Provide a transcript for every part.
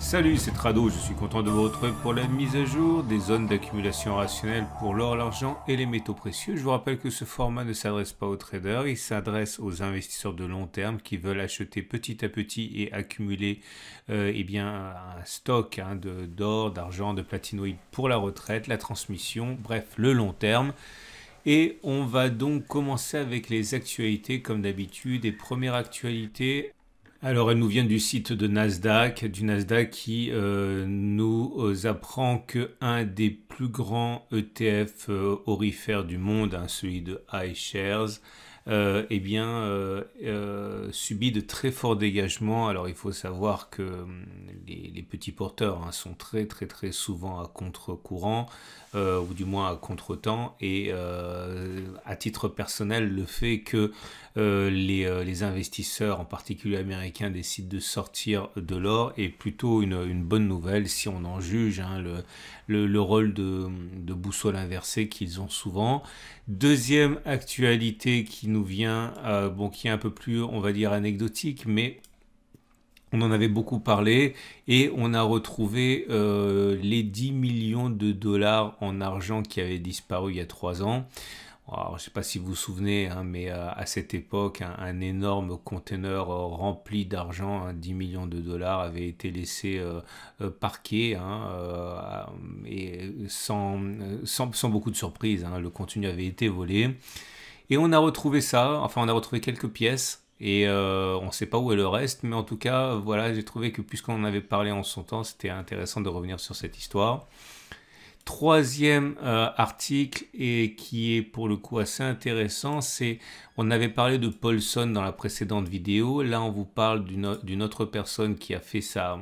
Salut, c'est Trado, je suis content de vous retrouver pour la mise à jour des zones d'accumulation rationnelle pour l'or, l'argent et les métaux précieux. Je vous rappelle que ce format ne s'adresse pas aux traders, il s'adresse aux investisseurs de long terme qui veulent acheter petit à petit et accumuler euh, eh bien, un stock hein, d'or, d'argent, de platinoïdes pour la retraite, la transmission, bref, le long terme. Et on va donc commencer avec les actualités comme d'habitude. les premières actualités. Alors, elle nous vient du site de Nasdaq, du Nasdaq qui euh, nous euh, apprend que un des plus grands ETF euh, orifères du monde, hein, celui de iShares, euh, eh bien, euh, euh, subit de très forts dégagements. Alors, il faut savoir que hum, les, petits porteurs hein, sont très, très, très souvent à contre-courant, ou du moins à contre-temps. Et à titre personnel, le fait que les, investisseurs, en particulier américains, décident de sortir de l'or est plutôt une, bonne nouvelle si on en juge hein, le, rôle de, de boussole inversée qu'ils ont souvent. Deuxième actualité qui nous vient, euh, bon, qui est un peu plus, on va dire, anecdotique, mais on en avait beaucoup parlé et on a retrouvé euh, les 10 millions de dollars en argent qui avaient disparu il y a 3 ans. je ne sais pas si vous vous souvenez, hein, mais euh, à cette époque, un, énorme conteneur rempli d'argent, 10 hein, millions de dollars, avait été laissé parquer, hein, et sans, beaucoup de surprise, le contenu avait été volé. Et on a retrouvé ça, enfin on a retrouvé quelques pièces, et euh, on ne sait pas où est le reste, mais en tout cas, voilà, j'ai trouvé que puisqu'on en avait parlé en son temps, c'était intéressant de revenir sur cette histoire. Troisième euh, article, et qui est pour le coup assez intéressant, c'est on avait parlé de Paulson dans la précédente vidéo. Là, on vous parle d'une autre personne qui a fait sa,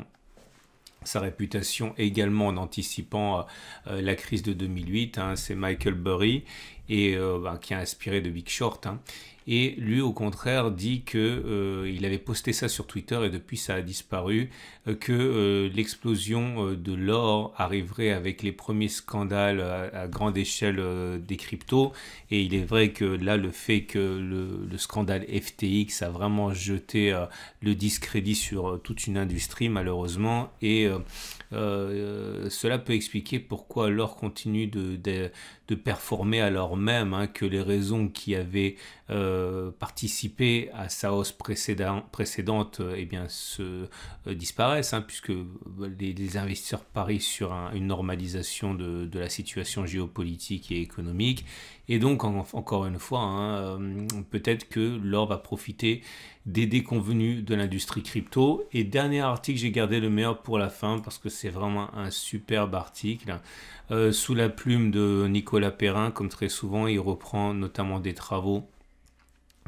sa réputation également en anticipant euh, la crise de 2008, hein, c'est Michael Burry et euh, bah, qui a inspiré de Big Short. Hein. Et lui, au contraire, dit que euh, il avait posté ça sur Twitter et depuis ça a disparu, euh, que l'explosion de l'or arriverait avec les premiers scandales à, grande échelle des cryptos. Et il est vrai que là, le fait que le, le scandale FTX a vraiment jeté le discrédit sur toute une industrie, malheureusement, et euh, cela peut expliquer pourquoi l'or continue de, performer alors même hein, que les raisons qui avaient euh, participé à sa hausse précédente eh bien, se euh, disparaissent, hein, puisque les, investisseurs parient sur une normalisation de, de la situation géopolitique et économique et donc, encore une fois, hein, euh, peut-être que l'or va profiter des déconvenus de l'industrie crypto. Et dernier article, j'ai gardé le meilleur pour la fin parce que c'est vraiment un superbe article. Euh, sous la plume de Nicolas Perrin, comme très souvent, il reprend notamment des travaux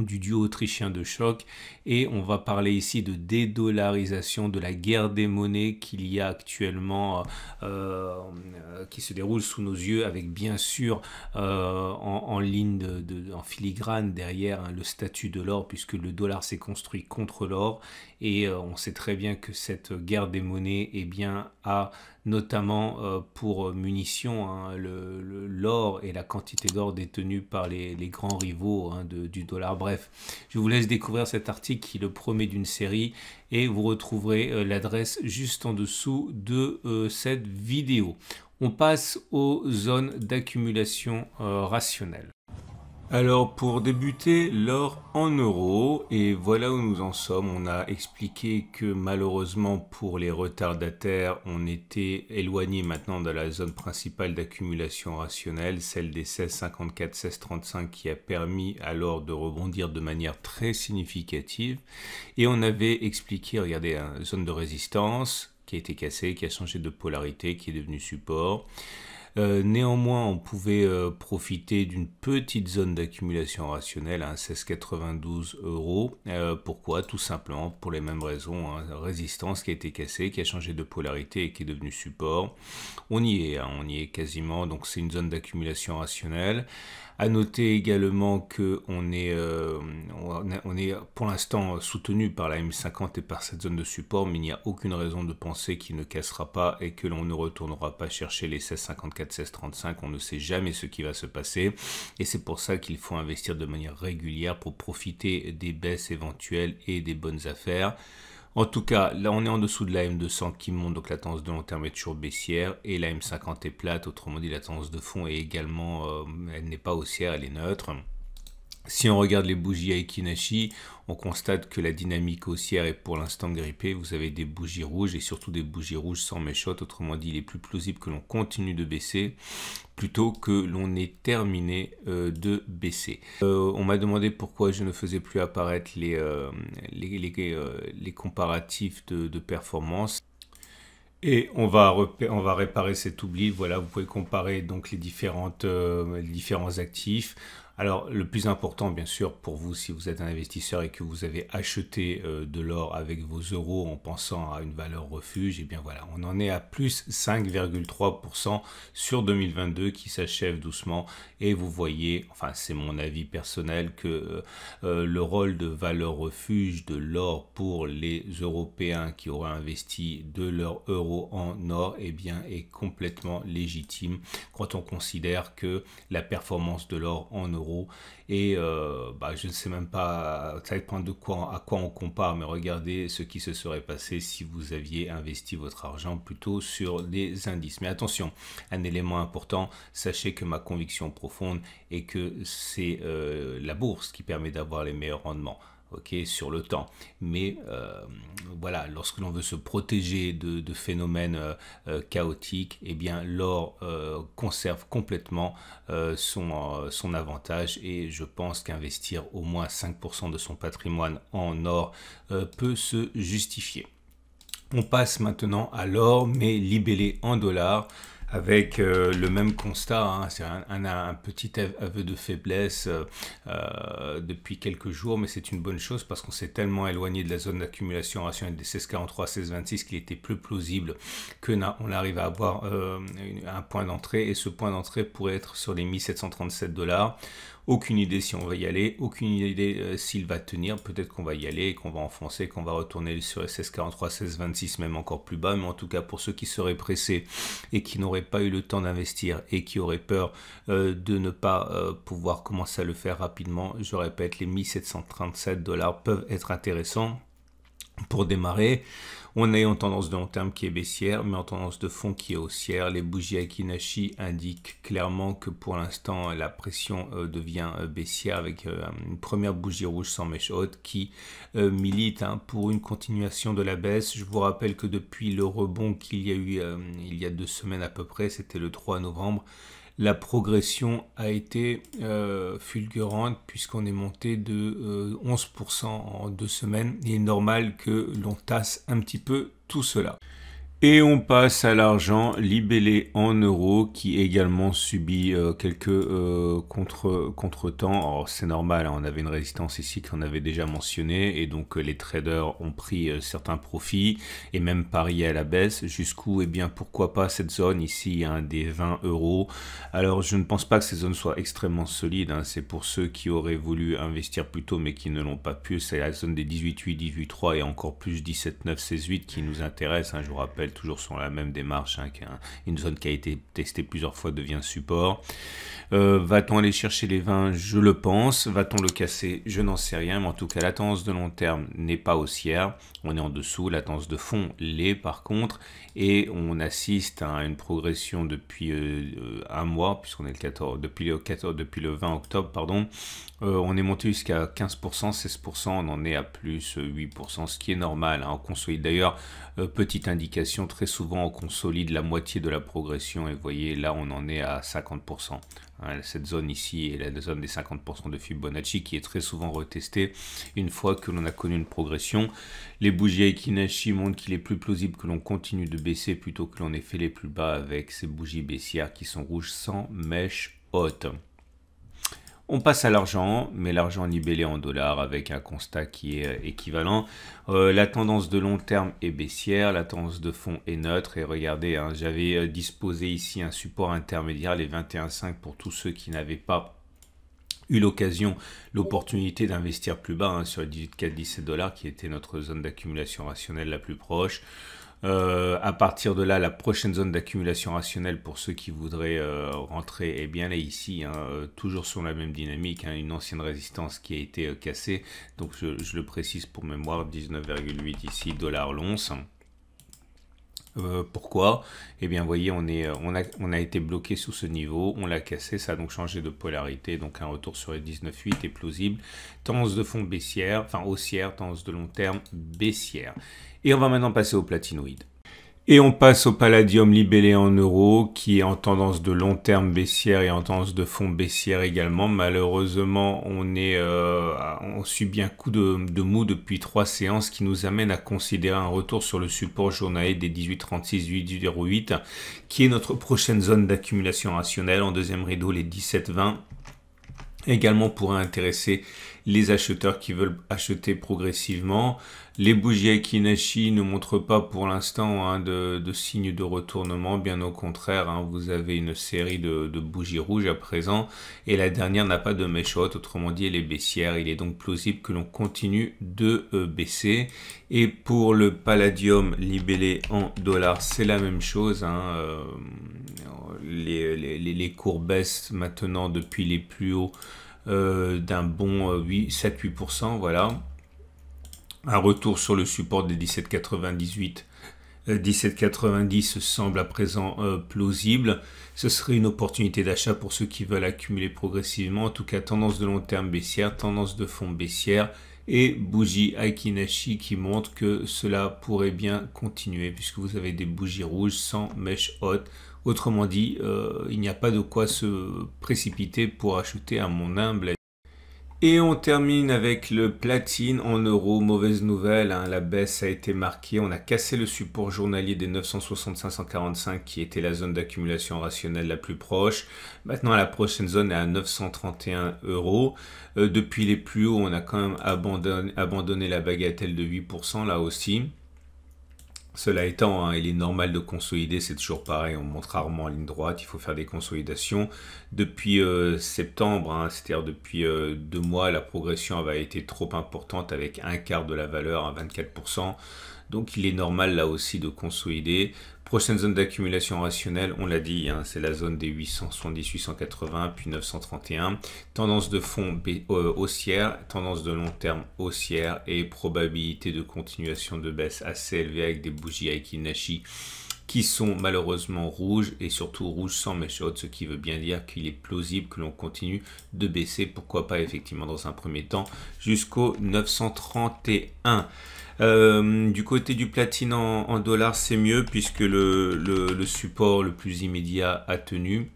du duo autrichien de choc et on va parler ici de dédollarisation de la guerre des monnaies qu'il y a actuellement euh, euh, qui se déroule sous nos yeux avec bien sûr euh, en, ligne de, en filigrane derrière hein, le statut de l'or puisque le dollar s'est construit contre l'or et on sait très bien que cette guerre des monnaies et eh bien a notamment euh, pour euh, munitions, hein, l'or et la quantité d'or détenue par les, grands rivaux hein, du dollar. Bref, je vous laisse découvrir cet article qui le promet d'une série et vous retrouverez euh, l'adresse juste en dessous de cette vidéo. On passe aux zones d'accumulation rationnelle. Alors pour débuter, l'or en euros, et voilà où nous en sommes. On a expliqué que malheureusement pour les retardataires, on était éloigné maintenant de la zone principale d'accumulation rationnelle, celle des 16,54-16,35 qui a permis à l'or de rebondir de manière très significative. Et on avait expliqué, regardez, une hein, zone de résistance qui a été cassée, qui a changé de polarité, qui est devenue support. Euh, néanmoins, on pouvait euh, profiter d'une petite zone d'accumulation rationnelle, à 16,92 euros. Euh, pourquoi Tout simplement pour les mêmes raisons. Hein. résistance qui a été cassée, qui a changé de polarité et qui est devenue support. On y est, hein. on y est quasiment. Donc c'est une zone d'accumulation rationnelle. À noter également que on est, euh, on est pour l'instant soutenu par la M50 et par cette zone de support, mais il n'y a aucune raison de penser qu'il ne cassera pas et que l'on ne retournera pas chercher les 1654, 1635. On ne sait jamais ce qui va se passer et c'est pour ça qu'il faut investir de manière régulière pour profiter des baisses éventuelles et des bonnes affaires. En tout cas, là on est en dessous de la M200 qui monte, donc la tendance de long terme est toujours baissière, et la M50 est plate, autrement dit la tendance de fond est également, euh, elle n'est pas haussière, elle est neutre. Si on regarde les bougies Aikinashi, on constate que la dynamique haussière est pour l'instant grippée. Vous avez des bougies rouges et surtout des bougies rouges sans méchotte. Autrement dit, il est plus plausible que l'on continue de baisser plutôt que l'on ait terminé euh, de baisser. Euh, on m'a demandé pourquoi je ne faisais plus apparaître les, euh, comparatifs de, performance. Et on va, réparer cet oubli. Voilà, vous pouvez comparer donc les différents actifs. Alors, le plus important, bien sûr, pour vous, si vous êtes un investisseur et que vous avez acheté euh, de l'or avec vos euros en pensant à une valeur refuge, et eh bien voilà, on en est à plus 5,3% sur 2022 qui s'achève doucement. Et vous voyez, enfin, c'est mon avis personnel, que euh, euh, le rôle de valeur refuge de l'or pour les Européens qui auraient investi de leur euro en or, et eh bien, est complètement légitime quand on considère que la performance de l'or en euros et euh, bah, je ne sais même pas à quel point de quoi, à quoi on compare, mais regardez ce qui se serait passé si vous aviez investi votre argent plutôt sur des indices. Mais attention, un élément important, sachez que ma conviction profonde est que c'est euh, la bourse qui permet d'avoir les meilleurs rendements ok, sur le temps. Mais euh, voilà, lorsque l'on veut se protéger de, phénomènes euh, euh, chaotiques, eh bien l'or conserve complètement son, son avantage et je pense qu'investir au moins 5% de son patrimoine en or peut se justifier. On passe maintenant à l'or, mais libellé en dollars avec euh, le même constat, hein. c'est un, petit aveu de faiblesse euh, euh, depuis quelques jours, mais c'est une bonne chose parce qu'on s'est tellement éloigné de la zone d'accumulation rationnelle des 1643 1626 qu'il était plus plausible qu'on arrive à avoir un point d'entrée et ce point d'entrée pourrait être sur les 1737 dollars. Aucune idée si on va y aller, aucune idée euh, s'il va tenir. Peut-être qu'on va y aller, qu'on va enfoncer, qu'on va retourner sur SS43, 1626, même encore plus bas. Mais en tout cas, pour ceux qui seraient pressés et qui n'auraient pas eu le temps d'investir et qui auraient peur euh, de ne pas euh, pouvoir commencer à le faire rapidement, je répète, les 1737 dollars peuvent être intéressants pour démarrer. On est en tendance de long terme qui est baissière, mais en tendance de fond qui est haussière. Les bougies Akinashi indiquent clairement que pour l'instant, la pression euh, devient euh, baissière avec euh, une première bougie rouge sans mèche haute qui milite hein, pour une continuation de la baisse. Je vous rappelle que depuis le rebond qu'il y a eu il y a deux semaines à peu près, c'était le 3 novembre, la progression a été euh, fulgurante puisqu'on est monté de 11% euh, en deux semaines. Il est normal que l'on tasse un petit peu tout cela. Et on passe à l'argent libellé en euros qui également subit euh, quelques euh, contre contretemps. Alors c'est normal, hein, on avait une résistance ici qu'on avait déjà mentionnée et donc euh, les traders ont pris certains profits et même parié à la baisse. Jusqu'où Et eh bien pourquoi pas cette zone ici hein, des 20 euros. Alors je ne pense pas que ces zones soient extrêmement solides. Hein. c'est pour ceux qui auraient voulu investir plus tôt mais qui ne l'ont pas pu. C'est la zone des 18,8, 3 et encore plus 16 8 qui nous intéresse. je vous rappelle toujours sur la même démarche, hein, une zone qui a été testée plusieurs fois devient support. Euh, va-t-on aller chercher les vins Je le pense. Va-t-on le casser Je n'en sais rien, mais en tout cas, la tendance de long terme n'est pas haussière. On est en dessous, la tendance de fond l'est par contre, et on assiste à une progression depuis euh, euh, un mois, puisqu'on est le 14, depuis le 14, depuis le 20 octobre, pardon, on est monté jusqu'à 15%, 16%, on en est à plus 8%, ce qui est normal. Hein. On construit d'ailleurs, petite indication très souvent on consolide la moitié de la progression et vous voyez là on en est à 50%. Hein, cette zone ici est la zone des 50% de Fibonacci qui est très souvent retestée une fois que l'on a connu une progression. Les bougies Aikinashi montrent qu'il est plus plausible que l'on continue de baisser plutôt que l'on ait fait les plus bas avec ces bougies baissières qui sont rouges sans mèche haute. On passe à l'argent, mais l'argent libellé en dollars avec un constat qui est euh, équivalent. Euh, la tendance de long terme est baissière, la tendance de fond est neutre. Et regardez, hein, j'avais euh, disposé ici un support intermédiaire, les 21,5 pour tous ceux qui n'avaient pas eu l'occasion, l'opportunité d'investir plus bas hein, sur les 18,4-17 dollars qui était notre zone d'accumulation rationnelle la plus proche. Euh, à partir de là, la prochaine zone d'accumulation rationnelle pour ceux qui voudraient euh, rentrer est bien là ici, hein, euh, toujours sur la même dynamique, hein, une ancienne résistance qui a été cassée. Donc je, le précise pour mémoire, 19,8 ici dollars l'once. Euh, pourquoi Eh bien, vous voyez, on, est, euh, on, a, on a été bloqué sous ce niveau, on l'a cassé, ça a donc changé de polarité, donc un retour sur les 19,8 est plausible. Tendance de fond baissière, enfin haussière, tendance de long terme baissière. Et on va maintenant passer au platinoïde. Et on passe au palladium libellé en euros qui est en tendance de long terme baissière et en tendance de fond baissière également. Malheureusement, on, est, euh, on subit un coup de, de, mou depuis trois séances qui nous amène à considérer un retour sur le support journalier des 1836 18.08 qui est notre prochaine zone d'accumulation rationnelle. En deuxième rideau, les 17.20. également pourrait intéresser les acheteurs qui veulent acheter progressivement. Les bougies Akinashi ne montrent pas pour l'instant hein, de, signes de retournement, bien au contraire, hein, vous avez une série de, bougies rouges à présent, et la dernière n'a pas de méchotte, autrement dit elle est baissière, il est donc plausible que l'on continue de euh, baisser. Et pour le palladium libellé en dollars, c'est la même chose, hein, euh, les, les, les cours baissent maintenant depuis les plus hauts euh, d'un bon 7-8%, euh, voilà. Un retour sur le support des 17,98 17,90 euh, semble à présent plausible. Ce serait une opportunité d'achat pour ceux qui veulent accumuler progressivement. En tout cas, tendance de long terme baissière, tendance de fond baissière et bougie Aikinashi qui montre que cela pourrait bien continuer puisque vous avez des bougies rouges sans mèche haute Autrement dit, euh, il n'y a pas de quoi se précipiter pour acheter à mon humble et on termine avec le platine en euros. Mauvaise nouvelle, hein, la baisse a été marquée. On a cassé le support journalier des 965,45 qui était la zone d'accumulation rationnelle la plus proche. Maintenant, la prochaine zone est à 931 euros. Euh, depuis les plus hauts, on a quand même abandonné la bagatelle de 8%, là aussi. Cela étant, hein, il est normal de consolider, c'est toujours pareil, on montre rarement en ligne droite, il faut faire des consolidations. Depuis euh, septembre, hein, c'est-à-dire depuis euh, deux mois, la progression avait été trop importante avec un quart de la valeur à 24%. Donc il est normal là aussi de consolider Prochaine zone d'accumulation rationnelle, on l'a dit, hein, c'est la zone des 870-880 puis 931. Tendance de fond euh, haussière, tendance de long terme haussière et probabilité de continuation de baisse assez élevée avec des bougies Aikinashi qui sont malheureusement rouges et surtout rouges sans méchotte, ce qui veut bien dire qu'il est plausible que l'on continue de baisser, pourquoi pas effectivement dans un premier temps, jusqu'au 931. Euh, du côté du platine en, dollars, c'est mieux puisque le, support le plus immédiat a tenu.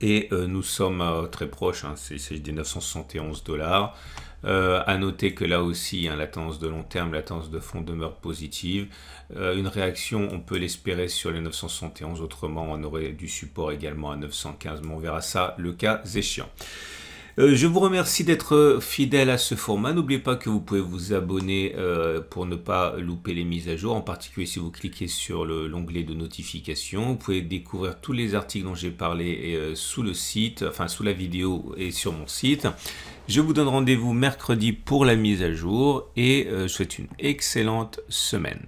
Et euh, nous sommes euh, très proches, hein, c'est des 971 dollars. Euh, à noter que là aussi, hein, la tendance de long terme, la tendance de fond demeure positive. Euh, une réaction, on peut l'espérer sur les 971, autrement on aurait du support également à 915, mais on verra ça le cas échéant. Euh, je vous remercie d'être fidèle à ce format. N'oubliez pas que vous pouvez vous abonner pour ne pas louper les mises à jour, en particulier si vous cliquez sur l'onglet de notification. Vous pouvez découvrir tous les articles dont j'ai parlé sous le site, enfin sous la vidéo et sur mon site. Je vous donne rendez-vous mercredi pour la mise à jour et euh, je souhaite une excellente semaine.